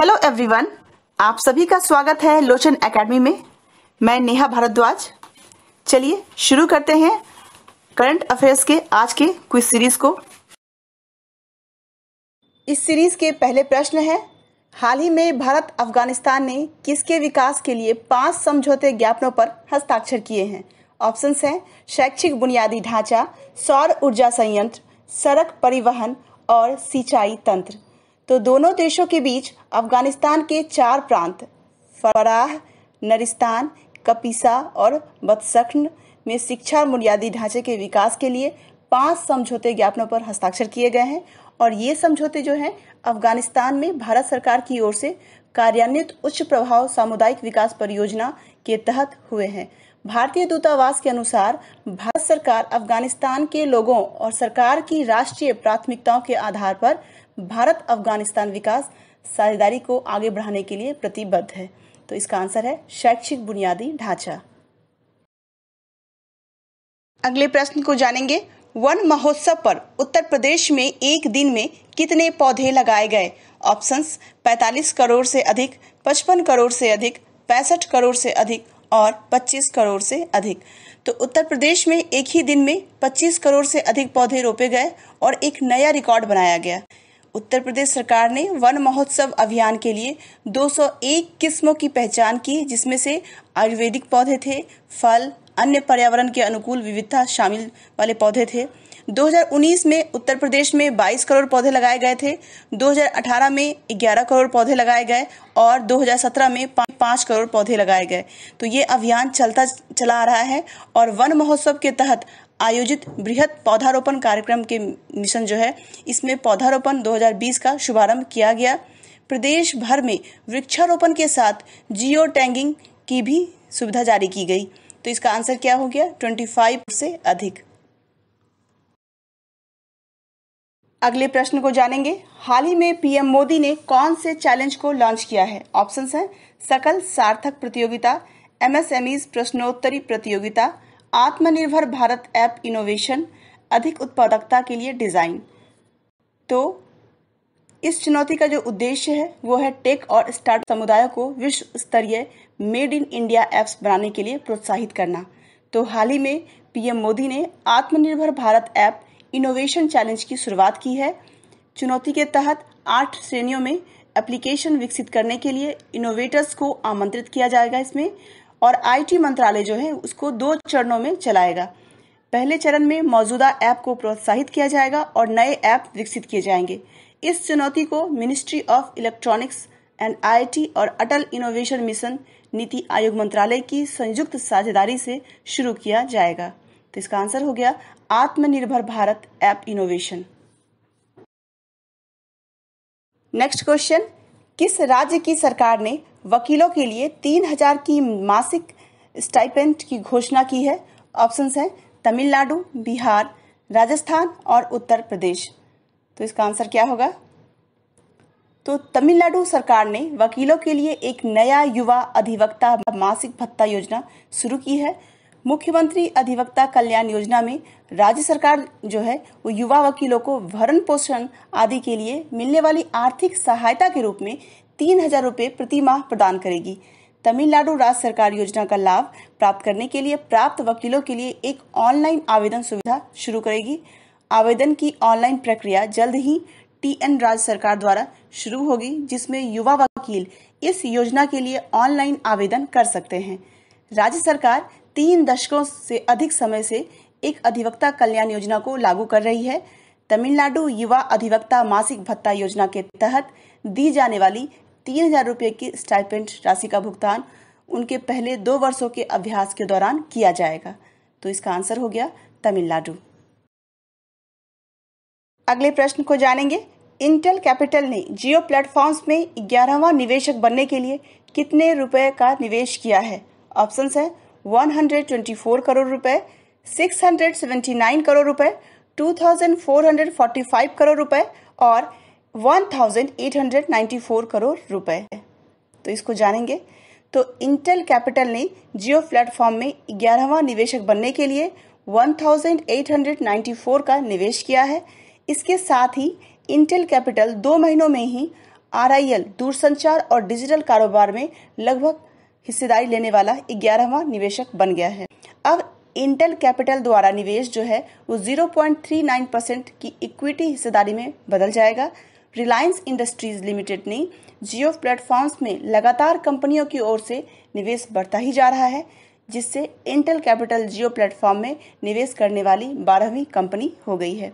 hello everyone आप सभी का स्वागत है लोचन एकेडमी में मैं नेहा भारद्वाज चलिए शुरू करते हैं करंट अफेयर्स के आज के क्विज सीरीज को इस सीरीज के पहले प्रश्न है हाल ही में भारत अफगानिस्तान ने किसके विकास के लिए पांच समझौते ज्ञापनों पर हस्ताक्षर किए हैं ऑप्शन हैं शैक्षिक बुनियादी ढांचा सौर ऊर्जा संयंत्र सड़क परिवहन और सिंचाई तंत्र तो दोनों देशों के बीच अफगानिस्तान के चार प्रांत फराह नरिस्तान कपिसा और बदसखन में शिक्षा बुनियादी ढांचे के विकास के लिए पांच समझौते ज्ञापनों पर हस्ताक्षर किए गए हैं और ये समझौते जो हैं अफगानिस्तान में भारत सरकार की ओर से कार्यान्वित उच्च प्रभाव सामुदायिक विकास परियोजना के तहत हुए हैं भारतीय दूतावास के अनुसार भारत सरकार अफगानिस्तान के लोगों और सरकार की राष्ट्रीय प्राथमिकताओं के आधार पर भारत अफगानिस्तान विकास साझेदारी को आगे बढ़ाने के लिए प्रतिबद्ध है तो इसका आंसर है शैक्षिक बुनियादी ढांचा अगले प्रश्न को जानेंगे वन महोत्सव पर उत्तर प्रदेश में एक दिन में कितने पौधे लगाए गए ऑप्शंस 45 करोड़ से अधिक 55 करोड़ से अधिक पैंसठ करोड़ से अधिक और 25 करोड़ से अधिक तो उत्तर प्रदेश में एक ही दिन में 25 करोड़ से अधिक पौधे रोपे गए और एक नया रिकॉर्ड बनाया गया उत्तर प्रदेश सरकार ने वन महोत्सव अभियान के लिए 201 किस्मों की पहचान की जिसमें से आयुर्वेदिक पौधे थे फल अन्य पर्यावरण के अनुकूल विविधता शामिल वाले पौधे थे 2019 में उत्तर प्रदेश में 22 करोड़ पौधे लगाए गए थे 2018 में 11 करोड़ पौधे लगाए गए और 2017 में 5 करोड़ पौधे लगाए गए तो ये अभियान चलता चला आ रहा है और वन महोत्सव के तहत आयोजित बृहद पौधारोपण कार्यक्रम के मिशन जो है इसमें पौधारोपण 2020 का शुभारंभ किया गया प्रदेश भर में वृक्षारोपण के साथ जियो टैगिंग की भी सुविधा जारी की गई तो इसका आंसर क्या हो गया 25 से अधिक अगले प्रश्न को जानेंगे हाल ही में पीएम मोदी ने कौन से चैलेंज को लॉन्च किया है ऑप्शन है सकल सार्थक प्रतियोगिता एमएसएमई प्रश्नोत्तरी प्रतियोगिता आत्मनिर्भर भारत ऐप इनोवेशन अधिक उत्पादकता के लिए डिज़ाइन तो इस चुनौती का जो उद्देश्य है वो है टेक और स्टार्ट समुदाय को विश्व स्तरीय मेड इन इंडिया एप्स बनाने के लिए प्रोत्साहित करना तो हाल ही में पीएम मोदी ने आत्मनिर्भर भारत ऐप इनोवेशन चैलेंज की शुरुआत की है चुनौती के तहत आठ श्रेणियों में एप्लीकेशन विकसित करने के लिए इनोवेटर्स को आमंत्रित किया जाएगा इसमें और आईटी मंत्रालय जो है उसको दो चरणों में चलाएगा पहले चरण में मौजूदा ऐप को प्रोत्साहित किया जाएगा और नए ऐप विकसित किए जाएंगे इस चुनौती को ministry of electronics and IT और अटल इनोवेशन मिशन नीति आयोग मंत्रालय की संयुक्त साझेदारी से शुरू किया जाएगा तो इसका आंसर हो गया Aatmanirbhar Bharat app innovation next question किस राज्य की सरकार ने वकीलों के लिए तीन हजार की मासिक स्टाइपेंट की घोषणा की है ऑप्शन है तमिलनाडु बिहार राजस्थान और उत्तर प्रदेश तो इसका आंसर क्या होगा तो तमिलनाडु सरकार ने वकीलों के लिए एक नया युवा अधिवक्ता मासिक भत्ता योजना शुरू की है मुख्यमंत्री अधिवक्ता कल्याण योजना में राज्य सरकार जो है वो युवा वकीलों को भरण पोषण आदि के लिए मिलने वाली आर्थिक सहायता के रूप में तीन हजार रूपए प्रति माह प्रदान करेगी तमिलनाडु राज्य सरकार योजना का लाभ प्राप्त करने के लिए प्राप्त वकीलों के लिए एक ऑनलाइन आवेदन सुविधा शुरू करेगी आवेदन की ऑनलाइन प्रक्रिया जल्द ही टी एन राज्य सरकार द्वारा शुरू होगी जिसमें युवा वकील इस योजना के लिए ऑनलाइन आवेदन कर सकते हैं राज्य सरकार तीन दशकों से अधिक समय से एक अधिवक्ता कल्याण योजना को लागू कर रही है तमिलनाडु युवा अधिवक्ता मासिक भत्ता योजना के तहत दी जाने वाली तीन हजार रूपए की स्टाइपेंट राशि का भुगतान उनके पहले दो वर्षों के अभ्यास के दौरान किया जाएगा तो इसका आंसर हो गया तमिलनाडु अगले प्रश्न को जानेंगे इंटेल कैपिटल ने जियो प्लेटफॉर्म्स में ग्यारहवा निवेशक बनने के लिए कितने रुपए का निवेश किया है ऑप्शन है 124 करोड़ रुपए 679 करोड़ रुपए 2445 करोड़ रुपए और 1894 करोड़ रुपए तो इसको जानेंगे तो इंटेल कैपिटल ने जियो प्लेटफॉर्म में ग्यारहवा निवेशक बनने के लिए 1894 का निवेश किया है इसके साथ ही इंटेल कैपिटल दो महीनों में ही आर दूरसंचार और डिजिटल कारोबार में लगभग हिस्सेदारी लेने वाला ग्यारहवा निवेशक बन गया है अब इंटेल कैपिटल द्वारा निवेश जो है वो 0.39 परसेंट की इक्विटी हिस्सेदारी में बदल जाएगा रिलायंस इंडस्ट्रीज लिमिटेड ने जियो प्लेटफॉर्म्स में लगातार कंपनियों की ओर से निवेश बढ़ता ही जा रहा है जिससे इंटेल कैपिटल जियो प्लेटफॉर्म में निवेश करने वाली बारहवीं कंपनी हो गई है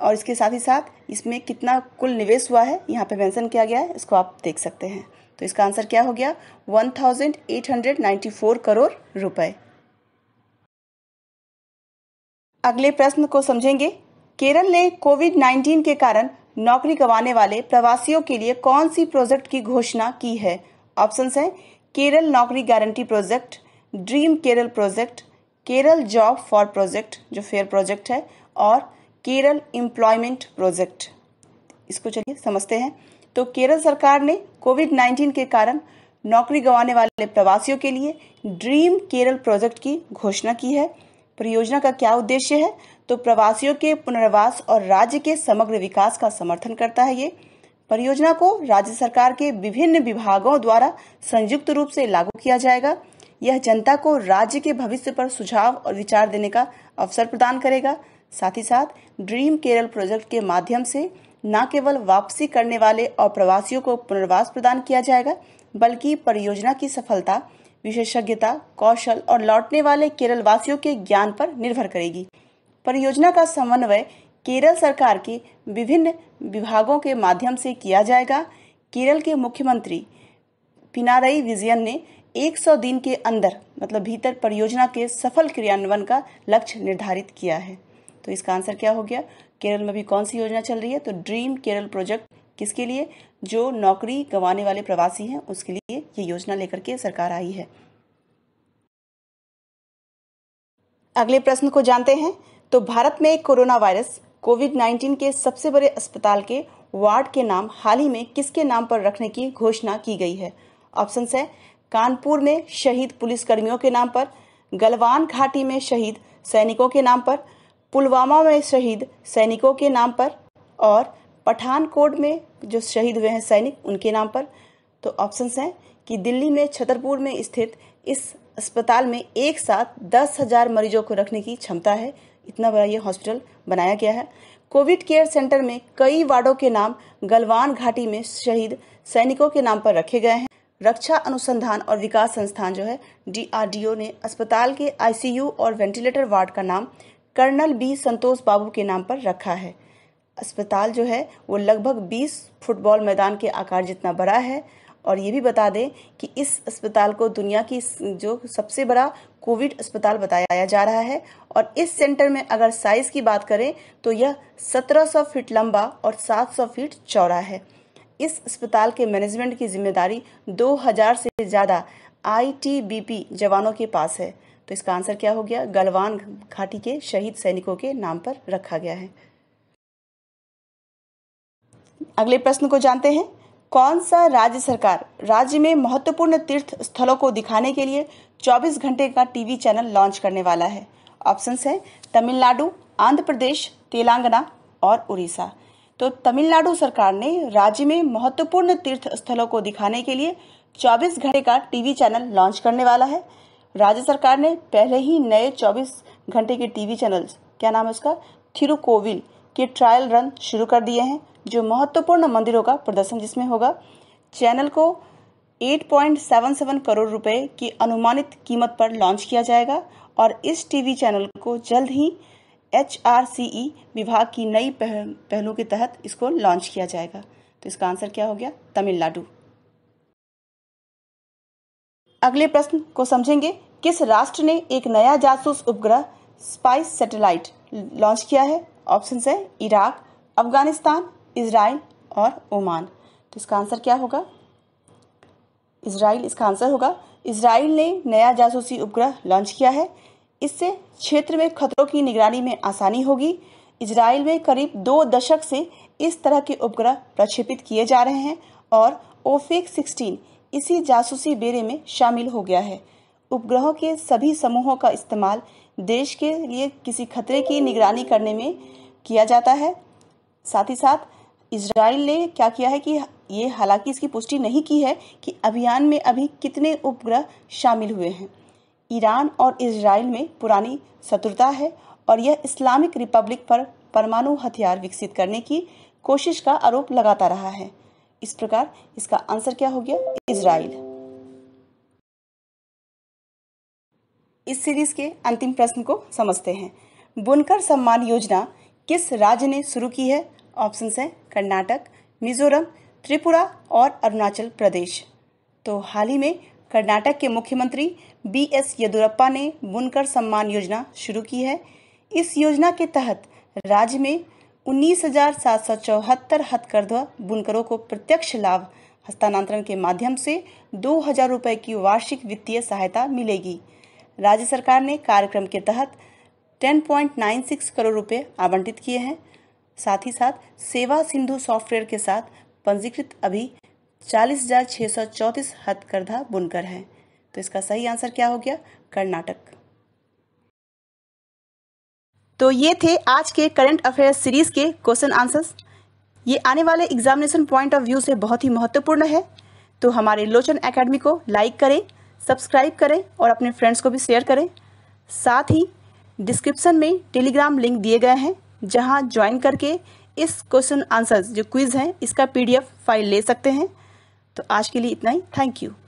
और इसके साथ ही साथ इसमें कितना कुल निवेश हुआ है यहाँ पे मेंशन किया गया है इसको आप देख सकते हैं तो इसका आंसर क्या हो गया 1894 करोड़ रुपए अगले प्रश्न को समझेंगे केरल ने कोविड 19 के कारण नौकरी गंवाने वाले प्रवासियों के लिए कौन सी प्रोजेक्ट की घोषणा की है ऑप्शंस हैं केरल नौकरी guarantee project dream Kerala project Kerala job for project जो फेयर प्रोजेक्ट है और केरल एम्प्लॉयमेंट प्रोजेक्ट इसको चलिए समझते हैं तो केरल सरकार ने कोविड 19 के कारण नौकरी गंवाने वाले प्रवासियों के लिए ड्रीम केरल प्रोजेक्ट की घोषणा की है परियोजना का क्या उद्देश्य है तो प्रवासियों के पुनर्वास और राज्य के समग्र विकास का समर्थन करता है ये परियोजना को राज्य सरकार के विभिन्न विभागों द्वारा संयुक्त रूप से लागू किया जाएगा यह जनता को राज्य के भविष्य पर सुझाव और विचार देने का अवसर प्रदान करेगा साथ ही साथ ड्रीम केरल प्रोजेक्ट के माध्यम से न केवल वापसी करने वाले और प्रवासियों को पुनर्वास प्रदान किया जाएगा बल्कि परियोजना की सफलता विशेषज्ञता कौशल और लौटने वाले केरल वासियों के ज्ञान पर निर्भर करेगी परियोजना का समन्वय केरल सरकार के विभिन्न विभागों के माध्यम से किया जाएगा केरल के मुख्यमंत्री पिनारई विजयन ने 100 दिन के अंदर मतलब भीतर परियोजना के सफल क्रियान्वयन का लक्ष्य निर्धारित किया है तो इसका आंसर क्या हो गया केरल में अभी कौन सी योजना चल रही है तो ड्रीम केरल प्रोजेक्ट किसके लिए जो नौकरी गंवाने वाले प्रवासी हैं उसके लिए ये योजना लेकर के सरकार आई है अगले प्रश्न को जानते हैं तो भारत में कोरोना वायरस कोविड 19 के सबसे बड़े अस्पताल के वार्ड के नाम हाल ही में किसके नाम पर रखने की घोषणा की गई है ऑप्शन है कानपुर में शहीद पुलिसकर्मियों के नाम पर गलवान घाटी में शहीद सैनिकों के नाम पर पुलवामा में शहीद सैनिकों के नाम पर और पठानकोट में जो शहीद हुए हैं सैनिक उनके नाम पर तो ऑप्शंस हैं कि दिल्ली में छतरपुर में स्थित इस अस्पताल में एक साथ दस हजार मरीजों को रखने की क्षमता है इतना बड़ा ये हॉस्पिटल बनाया गया है कोविड केयर सेंटर में कई वार्डों के नाम गलवान घाटी में शहीद सैनिकों के नाम पर रखे गए हैं रक्षा अनुसंधान और विकास संस्थान जो है डीआरडीओ ने अस्पताल के आईसीयू और वेंटिलेटर वार्ड का नाम कर्नल बी संतोष बाबू के नाम पर रखा है अस्पताल जो है वो लगभग 20 फुटबॉल मैदान के आकार जितना बड़ा है और ये भी बता दें कि इस अस्पताल को दुनिया की जो सबसे बड़ा कोविड अस्पताल बताया जा रहा है और इस सेंटर में अगर साइज की बात करें तो यह 1700 फीट लंबा और 700 फीट चौड़ा है इस अस्पताल के मैनेजमेंट की जिम्मेदारी 2000 से ज़्यादा आईटीबीपी जवानों के पास है तो इसका आंसर क्या हो गया गलवान घाटी के शहीद सैनिकों के नाम पर रखा गया है अगले प्रश्न को जानते हैं कौन सा राज्य सरकार राज्य में महत्वपूर्ण तीर्थ स्थलों को दिखाने के लिए 24 घंटे का टीवी चैनल लॉन्च करने वाला है ऑप्शंस हैं तमिलनाडु आंध्र प्रदेश तेलंगाना और उड़ीसा तो तमिलनाडु सरकार ने राज्य में महत्वपूर्ण तीर्थ स्थलों को दिखाने के लिए 24 घंटे का टीवी चैनल लॉन्च करने वाला है राज्य सरकार ने पहले ही नए 24 घंटे के टीवी चैनल्स क्या नाम है उसका थिरुकोविल के ट्रायल रन शुरू कर दिए हैं जो महत्वपूर्ण मंदिरों का प्रदर्शन जिसमें होगा चैनल को 8.77 करोड़ रुपए की अनुमानित कीमत पर लॉन्च किया जाएगा और इस टीवी चैनल को जल्द ही एच विभाग की नई पहलों पहलू के तहत इसको लॉन्च किया जाएगा तो इसका आंसर क्या हो गया तमिलनाडु अगले प्रश्न को समझेंगे किस राष्ट्र ने एक नया जासूस उपग्रह स्पाइस सैटेलाइट लॉन्च किया है ऑप्शन है इराक अफगानिस्तान इसराइल और ओमान तो इसका आंसर क्या होगा इसराइल इसका आंसर होगा इसराइल ने नया जासूसी उपग्रह लॉन्च किया है इससे क्षेत्र में खतरों की निगरानी में आसानी होगी इसराइल में करीब दो दशक से इस तरह के उपग्रह प्रक्षेपित किए जा रहे हैं और ओफेक सिक्सटीन इसी जासूसी बेड़े में शामिल हो गया है उपग्रहों के सभी समूहों का इस्तेमाल देश के लिए किसी खतरे की निगरानी करने में किया जाता है साथ ही साथ इसराइल ने क्या किया है कि ये हालांकि इसकी पुष्टि नहीं की है कि अभियान में अभी कितने उपग्रह शामिल हुए हैं ईरान और इसराइल में पुरानी शत्रुता है और यह इस्लामिक रिपब्लिक पर परमाणु हथियार विकसित करने की कोशिश का आरोप लगाता रहा है इस प्रकार इसका आंसर क्या हो गया इसराइल इस सीरीज के अंतिम प्रश्न को समझते हैं बुनकर सम्मान योजना किस राज्य ने शुरू की है ऑप्शन है कर्नाटक मिजोरम त्रिपुरा और अरुणाचल प्रदेश तो हाल ही में कर्नाटक के मुख्यमंत्री बी एस येदुरप्पा ने बुनकर सम्मान योजना शुरू की है इस योजना के तहत राज्य में उन्नीस हजार सात सौ चौहत्तर हथकरघा बुनकरों को प्रत्यक्ष लाभ हस्तांतरण के माध्यम से दो हजार रुपये की वार्षिक वित्तीय सहायता मिलेगी राज्य सरकार ने कार्यक्रम के तहत 10.96 करोड़ रुपए आवंटित किए हैं साथ ही साथ सेवा सिंधु सॉफ्टवेयर के साथ पंजीकृत अभी चालीस हजार छः सौ चौंतीस हथकरघा बुनकर हैं तो इसका सही आंसर क्या हो गया कर्नाटक तो ये थे आज के करंट अफेयर सीरीज़ के क्वेश्चन आंसर्स ये आने वाले एग्जामिनेशन पॉइंट ऑफ व्यू से बहुत ही महत्वपूर्ण है तो हमारे लोचन एकेडमी को लाइक करें सब्सक्राइब करें और अपने फ्रेंड्स को भी शेयर करें साथ ही डिस्क्रिप्शन में टेलीग्राम लिंक दिए गए हैं जहां ज्वाइन करके इस क्वेश्चन आंसर्स जो क्विज़ हैं इसका पीडीएफ फाइल ले सकते हैं तो आज के लिए इतना ही थैंक यू